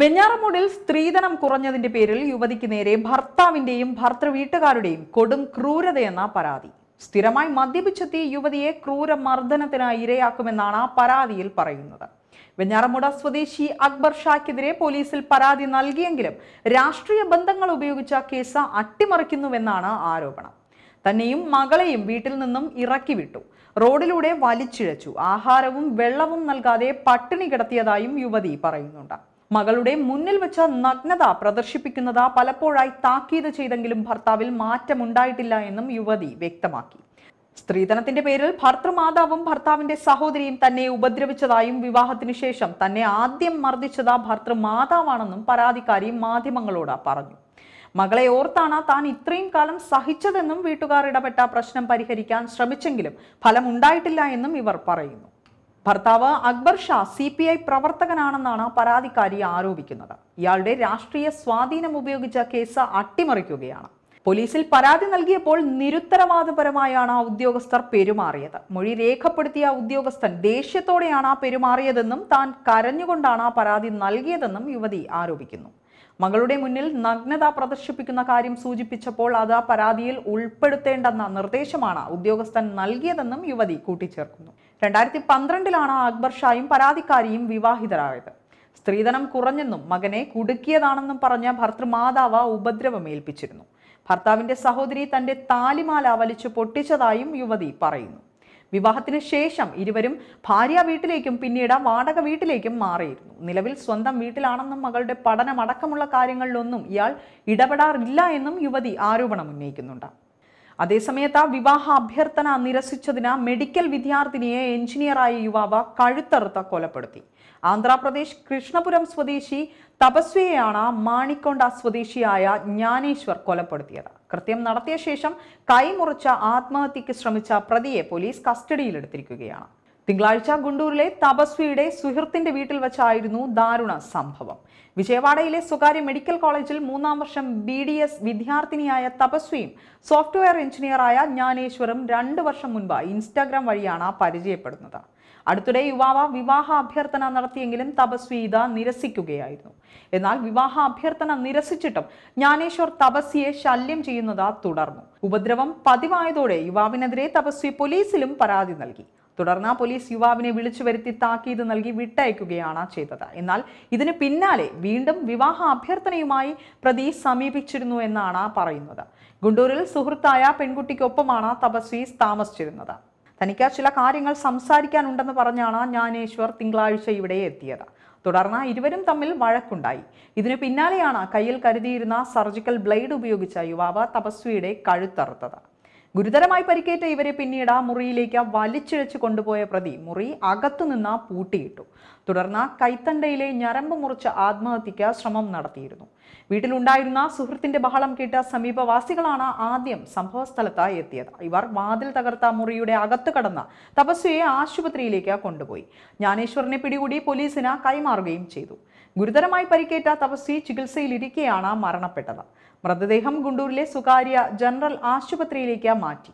വെഞ്ഞാറമൂടിൽ സ്ത്രീധനം കുറഞ്ഞതിന്റെ പേരിൽ യുവതിക്ക് നേരെ ഭർത്താവിന്റെയും ഭർത്തൃ വീട്ടുകാരുടെയും കൊടും ക്രൂരതയെന്ന പരാതി സ്ഥിരമായി മദ്യപിച്ചെത്തിയ യുവതിയെ ക്രൂര മർദ്ദനത്തിനായി ഇരയാക്കുമെന്നാണ് പരാതിയിൽ പറയുന്നത് വെഞ്ഞാറമൂട സ്വദേശി അക്ബർ ഷാക്കെതിരെ പോലീസിൽ പരാതി നൽകിയെങ്കിലും രാഷ്ട്രീയ ബന്ധങ്ങൾ ഉപയോഗിച്ച കേസ് അട്ടിമറിക്കുന്നുവെന്നാണ് ആരോപണം തന്നെയും മകളെയും വീട്ടിൽ നിന്നും ഇറക്കി വിട്ടു റോഡിലൂടെ വലിച്ചിഴച്ചു ആഹാരവും വെള്ളവും നൽകാതെ പട്ടിണി കിടത്തിയതായും യുവതി പറയുന്നുണ്ട് മകളുടെ മുന്നിൽ വെച്ച നഗ്നത പ്രദർശിപ്പിക്കുന്നത് പലപ്പോഴായി താക്കീത് ചെയ്തെങ്കിലും ഭർത്താവിൽ മാറ്റമുണ്ടായിട്ടില്ല എന്നും യുവതി വ്യക്തമാക്കി സ്ത്രീധനത്തിന്റെ പേരിൽ ഭർത്തൃമാതാവും ഭർത്താവിന്റെ സഹോദരിയും തന്നെ ഉപദ്രവിച്ചതായും വിവാഹത്തിനു ശേഷം തന്നെ ആദ്യം മർദ്ദിച്ചത് ഭർത്തൃമാതാവാണെന്നും പരാതിക്കാരി മാധ്യമങ്ങളോട് പറഞ്ഞു മകളെ ഓർത്താണ് താൻ ഇത്രയും കാലം സഹിച്ചതെന്നും വീട്ടുകാർ ഇടപെട്ട പ്രശ്നം പരിഹരിക്കാൻ ശ്രമിച്ചെങ്കിലും ഫലമുണ്ടായിട്ടില്ല എന്നും ഇവർ പറയുന്നു ഭർത്താവ് Akbar Shah C P I പ്രവർത്തകനാണെന്നാണ് പരാതിക്കാരി ആരോപിക്കുന്നത് ഇയാളുടെ രാഷ്ട്രീയ സ്വാധീനം ഉപയോഗിച്ച കേസ് അട്ടിമറിക്കുകയാണ് പോലീസിൽ പരാതി നൽകിയപ്പോൾ നിരുത്തരവാദപരമായാണ് ഉദ്യോഗസ്ഥർ പെരുമാറിയത് മൊഴി രേഖപ്പെടുത്തിയ ഉദ്യോഗസ്ഥൻ ദേഷ്യത്തോടെയാണ് പെരുമാറിയതെന്നും താൻ കരഞ്ഞുകൊണ്ടാണ് പരാതി നൽകിയതെന്നും യുവതി ആരോപിക്കുന്നു മകളുടെ മുന്നിൽ നഗ്നത പ്രദർശിപ്പിക്കുന്ന കാര്യം സൂചിപ്പിച്ചപ്പോൾ അത് പരാതിയിൽ ഉൾപ്പെടുത്തേണ്ടെന്ന നിർദ്ദേശമാണ് ഉദ്യോഗസ്ഥൻ നൽകിയതെന്നും യുവതി കൂട്ടിച്ചേർക്കുന്നു രണ്ടായിരത്തി പന്ത്രണ്ടിലാണ് അക്ബർ ഷായും പരാതിക്കാരിയും വിവാഹിതരായത് സ്ത്രീധനം കുറഞ്ഞെന്നും മകനെ കുടുക്കിയതാണെന്നും പറഞ്ഞ ഭർത്തൃമാതാവ് ഉപദ്രവമേൽപ്പിച്ചിരുന്നു ഭർത്താവിന്റെ സഹോദരി തന്റെ താലിമാല വലിച്ചു പൊട്ടിച്ചതായും യുവതി പറയുന്നു വിവാഹത്തിന് ശേഷം ഇരുവരും ഭാര്യ വീട്ടിലേക്കും പിന്നീട് വാടക വീട്ടിലേക്കും മാറിയിരുന്നു നിലവിൽ സ്വന്തം വീട്ടിലാണെന്നും മകളുടെ പഠനമടക്കമുള്ള കാര്യങ്ങളിലൊന്നും ഇയാൾ ഇടപെടാറില്ല എന്നും യുവതി ആരോപണം ഉന്നയിക്കുന്നുണ്ട് അതേസമയത്ത് വിവാഹ അഭ്യർത്ഥന നിരസിച്ചതിന് മെഡിക്കൽ വിദ്യാർത്ഥിനിയെ എഞ്ചിനീയറായ യുവാവ് കഴുത്തറുത്ത കൊലപ്പെടുത്തി ആന്ധ്രാപ്രദേശ് കൃഷ്ണപുരം സ്വദേശി തപസ്വിയെയാണ് മാണിക്കൊണ്ട സ്വദേശിയായ ജ്ഞാനേശ്വർ കൊലപ്പെടുത്തിയത് കൃത്യം നടത്തിയ ശേഷം കൈമുറിച്ച ആത്മഹത്യക്ക് ശ്രമിച്ച പ്രതിയെ പോലീസ് കസ്റ്റഡിയിലെടുത്തിരിക്കുകയാണ് തിങ്കളാഴ്ച ഗുണ്ടൂരിലെ തപസ്വിയുടെ സുഹൃത്തിന്റെ വീട്ടിൽ വെച്ചായിരുന്നു ദാരുണ സംഭവം വിജയവാഡയിലെ സ്വകാര്യ മെഡിക്കൽ കോളേജിൽ മൂന്നാം വർഷം ബി ഡി എസ് വിദ്യാർത്ഥിനിയായ തപസ്വിയും സോഫ്റ്റ്വെയർ എഞ്ചിനീയറായ ജ്ഞാനേശ്വറും രണ്ട് വർഷം മുൻപ് ഇൻസ്റ്റാഗ്രാം വഴിയാണ് പരിചയപ്പെടുന്നത് അടുത്തിടെ യുവാവ് വിവാഹ അഭ്യർത്ഥന നടത്തിയെങ്കിലും തപസ്വിത നിരസിക്കുകയായിരുന്നു എന്നാൽ വിവാഹ അഭ്യർത്ഥന നിരസിച്ചിട്ടും ജ്ഞാനേശ്വർ തപസ്വിയെ ശല്യം ചെയ്യുന്നത് തുടർന്നു ഉപദ്രവം പതിവായതോടെ യുവാവിനെതിരെ തപസ്വി പോലീസിലും പരാതി നൽകി തുടർന്ന് പോലീസ് യുവാവിനെ വിളിച്ചു വരുത്തി താക്കീത് നൽകി വിട്ടയക്കുകയാണ് ചെയ്തത് എന്നാൽ ഇതിന് പിന്നാലെ വീണ്ടും വിവാഹ അഭ്യർത്ഥനയുമായി പ്രതി സമീപിച്ചിരുന്നു എന്നാണ് പറയുന്നത് ഗുണ്ടൂരിൽ സുഹൃത്തായ പെൺകുട്ടിക്കൊപ്പമാണ് തപസ്വി താമസിച്ചിരുന്നത് തനിക്ക് ചില കാര്യങ്ങൾ സംസാരിക്കാനുണ്ടെന്ന് പറഞ്ഞാണ് ജ്ഞാനേശ്വർ തിങ്കളാഴ്ച ഇവിടെ എത്തിയത് തുടർന്ന് ഇരുവരും തമ്മിൽ വഴക്കുണ്ടായി ഇതിനു പിന്നാലെയാണ് കയ്യിൽ കരുതിയിരുന്ന സർജിക്കൽ ബ്ലേഡ് ഉപയോഗിച്ച യുവാവ് തപസ്വിയുടെ കഴുത്തറുത്തത് ഗുരുതരമായി പരിക്കേറ്റ ഇവരെ പിന്നീട് മുറിയിലേക്ക് വലിച്ചിഴച്ചു കൊണ്ടുപോയ പ്രതി മുറി അകത്തുനിന്ന് പൂട്ടിയിട്ടു തുടർന്ന് കൈത്തണ്ടയിലെ ഞരമ്പ് മുറിച്ച് ആത്മഹത്യയ്ക്ക് ശ്രമം നടത്തിയിരുന്നു വീട്ടിലുണ്ടായിരുന്ന സുഹൃത്തിന്റെ ബഹളം കേട്ട സമീപവാസികളാണ് ആദ്യം സംഭവസ്ഥലത്തായി എത്തിയത് ഇവർ വാതിൽ തകർത്ത മുറിയുടെ അകത്ത് കടന്ന തപസ്വയെ ആശുപത്രിയിലേക്ക് കൊണ്ടുപോയി ജ്ഞാനേശ്വറിനെ പിടികൂടി പോലീസിന് കൈമാറുകയും ചെയ്തു ഗുരുതരമായി പരിക്കേറ്റ തപസ്വി ചികിത്സയിലിരിക്കെയാണ് മരണപ്പെട്ടത് മൃതദേഹം ഗുണ്ടൂരിലെ സ്വകാര്യ ജനറൽ ആശുപത്രിയിലേക്ക് മാറ്റി